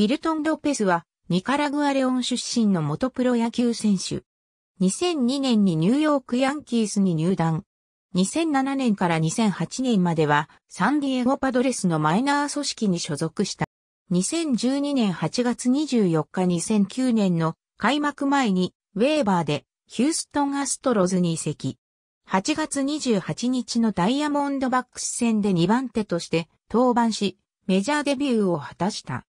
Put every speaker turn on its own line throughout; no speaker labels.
ウィルトン・ロペスは、ニカラグアレオン出身の元プロ野球選手。2002年にニューヨークヤンキースに入団。2007年から2008年までは、サンディエゴパドレスのマイナー組織に所属した。2012年8月24日2009年の開幕前に、ウェーバーで、ヒューストン・アストロズに移籍。8月28日のダイヤモンドバックス戦で2番手として登板し、メジャーデビューを果たした。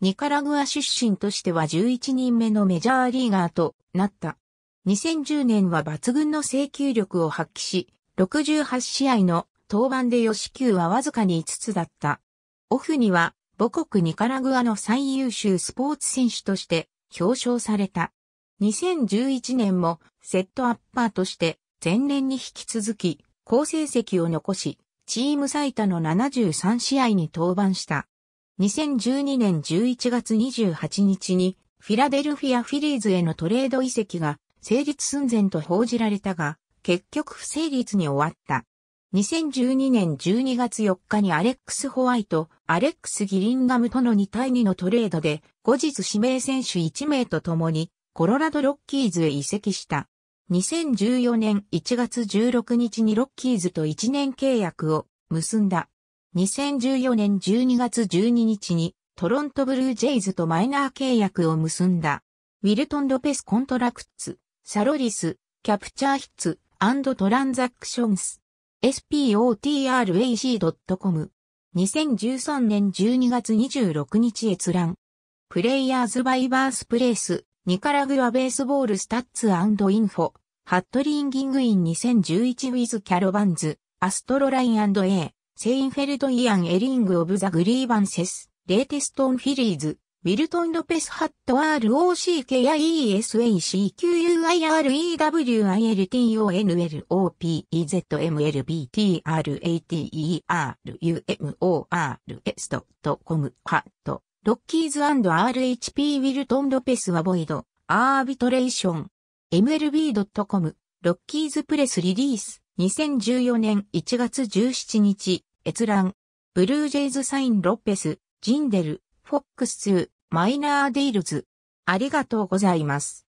ニカラグア出身としては11人目のメジャーリーガーとなった。2010年は抜群の制球力を発揮し、68試合の登板で4四球はわずかに5つだった。オフには母国ニカラグアの最優秀スポーツ選手として表彰された。2011年もセットアッパーとして前年に引き続き好成績を残し、チーム最多の73試合に登板した。2012年11月28日にフィラデルフィアフィリーズへのトレード移籍が成立寸前と報じられたが、結局不成立に終わった。2012年12月4日にアレックス・ホワイト、アレックス・ギリンガムとの2対2のトレードで、後日指名選手1名と共に、コロラド・ロッキーズへ移籍した。2014年1月16日にロッキーズと1年契約を結んだ。2014年12月12日にトロントブルージェイズとマイナー契約を結んだ。ウィルトン・ロペス・コントラクツ、サロリス、キャプチャーヒッツ、トランザクションス、spotrac.com。2013年12月26日閲覧。プレイヤーズ・バイバース・プレイス、ニカラグア・ベースボール・スタッツ・インフォ、ハットリンギングイン2011ウィズ・キャロバンズ、アストロライン &A、セインフェルド・イアン・エリング・オブ・ザ・グリーバンセス、レイテストン・フィリーズ、ウィルトン・ロペス・ハット・ r o c k i e s a c q u i r e w i l t o n l o p e z m l b t r a t e r u m o r s c o m ハット、ロッキーズ &RHP ウィルトン・ロペス・アボイド、アービトレーション、mlb.com、ロッキーズプレスリリース。2014年1月17日、閲覧。ブルージェイズサイン・ロッペス、ジンデル、フォックス2、マイナー・ディールズ。ありがとうございます。